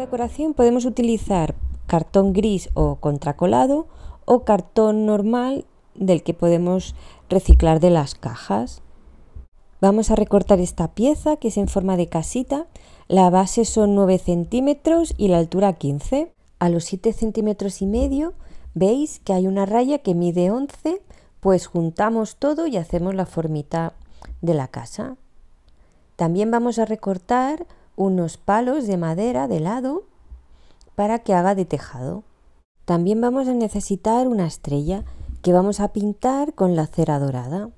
decoración podemos utilizar cartón gris o contracolado o cartón normal del que podemos reciclar de las cajas. Vamos a recortar esta pieza que es en forma de casita. La base son 9 centímetros y la altura 15. A los 7 centímetros y medio veis que hay una raya que mide 11, pues juntamos todo y hacemos la formita de la casa. También vamos a recortar unos palos de madera de lado para que haga de tejado. También vamos a necesitar una estrella que vamos a pintar con la cera dorada.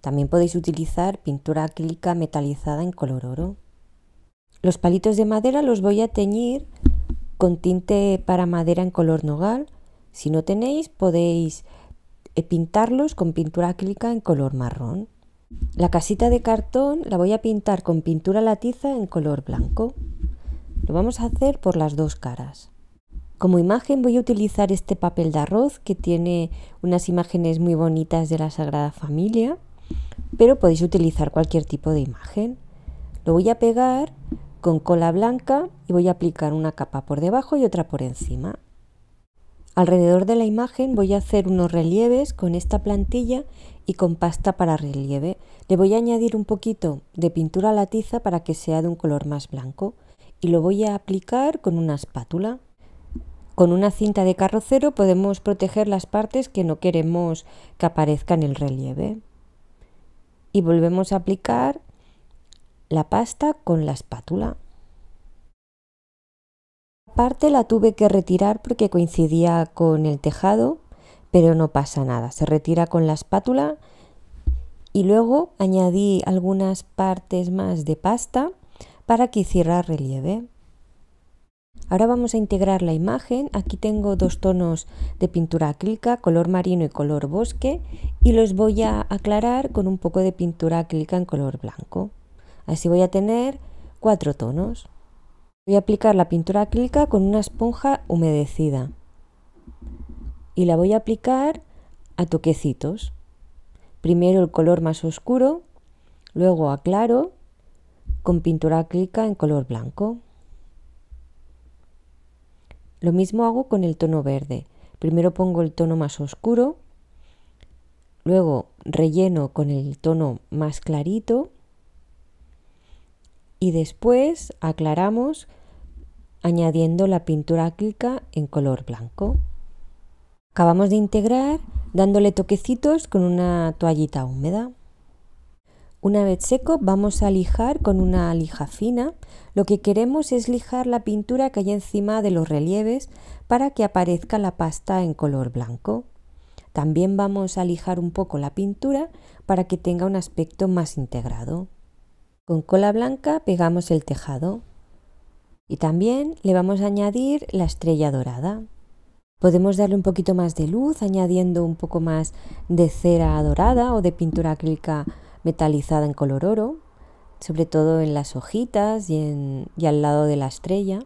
También podéis utilizar pintura acrílica metalizada en color oro. Los palitos de madera los voy a teñir con tinte para madera en color nogal. Si no tenéis podéis eh, pintarlos con pintura acrílica en color marrón. La casita de cartón la voy a pintar con pintura latiza en color blanco. Lo vamos a hacer por las dos caras. Como imagen voy a utilizar este papel de arroz que tiene unas imágenes muy bonitas de la Sagrada Familia, pero podéis utilizar cualquier tipo de imagen. Lo voy a pegar con cola blanca y voy a aplicar una capa por debajo y otra por encima. Alrededor de la imagen voy a hacer unos relieves con esta plantilla y con pasta para relieve. Le voy a añadir un poquito de pintura a la tiza para que sea de un color más blanco y lo voy a aplicar con una espátula. Con una cinta de carrocero podemos proteger las partes que no queremos que aparezcan el relieve. Y volvemos a aplicar la pasta con la espátula. Parte la tuve que retirar porque coincidía con el tejado, pero no pasa nada, se retira con la espátula y luego añadí algunas partes más de pasta para que hiciera relieve. Ahora vamos a integrar la imagen. Aquí tengo dos tonos de pintura acrílica, color marino y color bosque, y los voy a aclarar con un poco de pintura acrílica en color blanco. Así voy a tener cuatro tonos. Voy a aplicar la pintura acrílica con una esponja humedecida y la voy a aplicar a toquecitos. Primero el color más oscuro, luego a claro con pintura acrílica en color blanco. Lo mismo hago con el tono verde. Primero pongo el tono más oscuro, luego relleno con el tono más clarito y después aclaramos añadiendo la pintura acrílica en color blanco. Acabamos de integrar dándole toquecitos con una toallita húmeda. Una vez seco vamos a lijar con una lija fina. Lo que queremos es lijar la pintura que hay encima de los relieves para que aparezca la pasta en color blanco. También vamos a lijar un poco la pintura para que tenga un aspecto más integrado. Con cola blanca pegamos el tejado y también le vamos a añadir la estrella dorada. Podemos darle un poquito más de luz añadiendo un poco más de cera dorada o de pintura acrílica metalizada en color oro, sobre todo en las hojitas y, al lado de la estrella.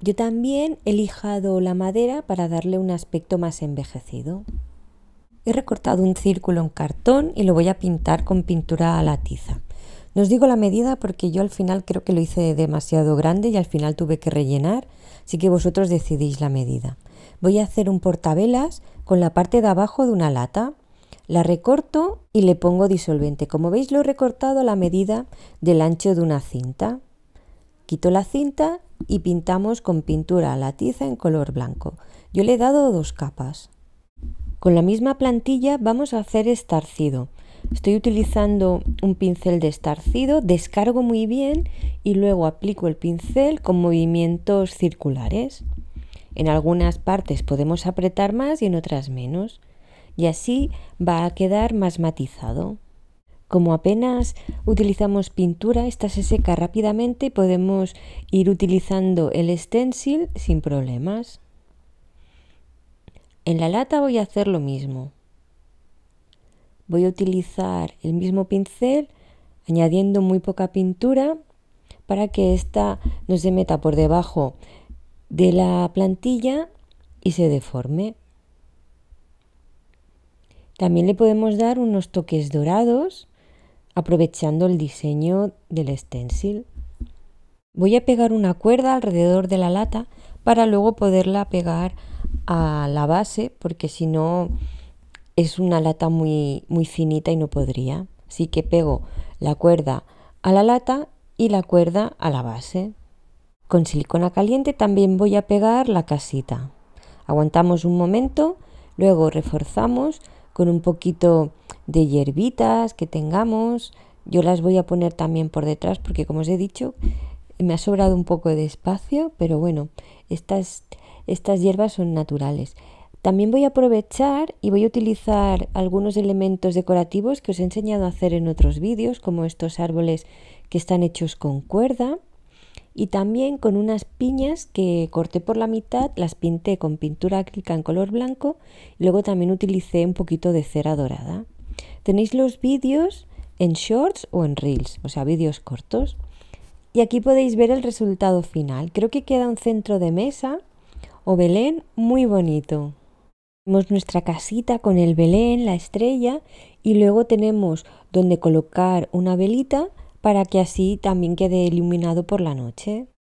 Yo también he lijado la madera para darle un aspecto más envejecido. He recortado un círculo en cartón y lo voy a pintar con pintura a la tiza. No os digo la medida porque yo al final creo que lo hice demasiado grande y al final tuve que rellenar, así que vosotros decidís la medida. Voy a hacer un portabelas con la parte de abajo de una lata. La recorto y le pongo disolvente. Como veis lo he recortado a la medida del ancho de una cinta. Quito la cinta y pintamos con pintura a la tiza en color blanco. Yo le he dado dos capas. Con la misma plantilla vamos a hacer estarcido. Estoy utilizando un pincel de estarcido, descargo muy bien y luego aplico el pincel con movimientos circulares. En algunas partes podemos apretar más y en otras menos. Y así va a quedar más matizado. Como apenas utilizamos pintura, esta se seca rápidamente y podemos ir utilizando el stencil sin problemas. En la lata voy a hacer lo mismo. Voy a utilizar el mismo pincel añadiendo muy poca pintura para que ésta no se meta por debajo de la plantilla y se deforme. También le podemos dar unos toques dorados aprovechando el diseño del stencil. Voy a pegar una cuerda alrededor de la lata para luego poderla pegar a la base porque si no es una lata muy, muy finita y no podría. Así que pego la cuerda a la lata y la cuerda a la base. Con silicona caliente también voy a pegar la casita. Aguantamos un momento, luego reforzamos con un poquito de hierbitas que tengamos. Yo las voy a poner también por detrás porque como os he dicho me ha sobrado un poco de espacio, pero bueno, estas estas hierbas son naturales. También voy a aprovechar y voy a utilizar algunos elementos decorativos que os he enseñado a hacer en otros vídeos, como estos árboles que están hechos con cuerda y también con unas piñas que corté por la mitad, las pinté con pintura acrílica en color blanco y luego también utilicé un poquito de cera dorada. Tenéis los vídeos en shorts o en reels, o sea, vídeos cortos. Y aquí podéis ver el resultado final. Creo que queda un centro de mesa o Belén muy bonito. Tenemos nuestra casita con el Belén, la estrella, y luego tenemos donde colocar una velita para que así también quede iluminado por la noche.